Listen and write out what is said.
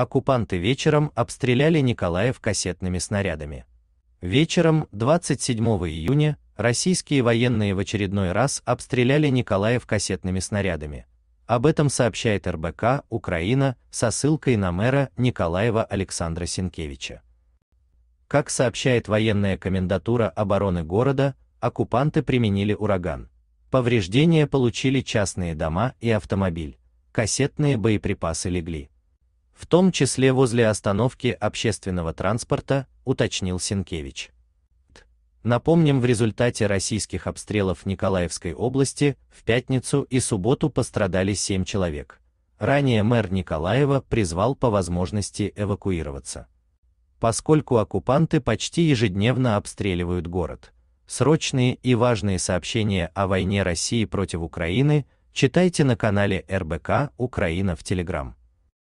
оккупанты вечером обстреляли Николаев кассетными снарядами. Вечером 27 июня российские военные в очередной раз обстреляли Николаев кассетными снарядами. Об этом сообщает РБК Украина со ссылкой на мэра Николаева Александра Синкевича. Как сообщает военная комендатура обороны города, оккупанты применили ураган. Повреждения получили частные дома и автомобиль. Кассетные боеприпасы легли в том числе возле остановки общественного транспорта, уточнил Сенкевич. Напомним, в результате российских обстрелов Николаевской области в пятницу и субботу пострадали 7 человек. Ранее мэр Николаева призвал по возможности эвакуироваться. Поскольку оккупанты почти ежедневно обстреливают город. Срочные и важные сообщения о войне России против Украины читайте на канале РБК «Украина» в Телеграм.